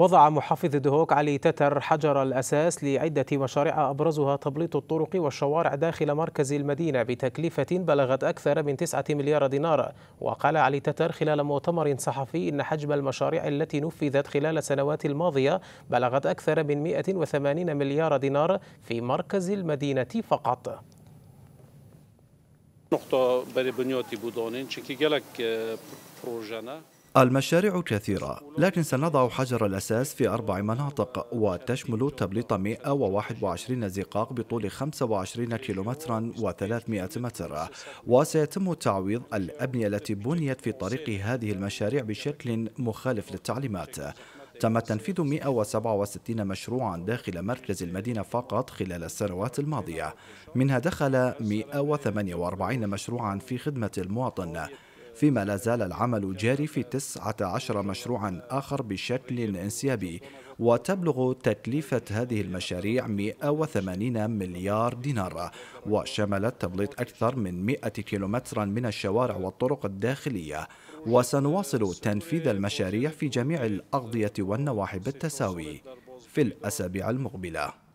وضع محافظ دهوك علي تتر حجر الأساس لعدة مشاريع أبرزها تبليط الطرق والشوارع داخل مركز المدينة بتكلفة بلغت أكثر من 9 مليار دينار وقال علي تتر خلال مؤتمر صحفي إن حجم المشاريع التي نفذت خلال السنوات الماضية بلغت أكثر من 180 مليار دينار في مركز المدينة فقط نقطة آه، بروجانا المشاريع كثيرة لكن سنضع حجر الأساس في أربع مناطق وتشمل تبليط 121 زقاق بطول 25 كيلومترا و300 متر وسيتم تعويض الأبنية التي بنيت في طريق هذه المشاريع بشكل مخالف للتعليمات تم تنفيذ 167 مشروعا داخل مركز المدينة فقط خلال السنوات الماضية منها دخل 148 مشروعا في خدمة المواطن فيما لا زال العمل جاري في 19 مشروعا آخر بشكل انسيابي وتبلغ تكلفة هذه المشاريع 180 مليار دينار وشملت تبليط أكثر من 100 كيلومترا من الشوارع والطرق الداخلية وسنواصل تنفيذ المشاريع في جميع الأغضية والنواحي بالتساوي في الأسابيع المقبلة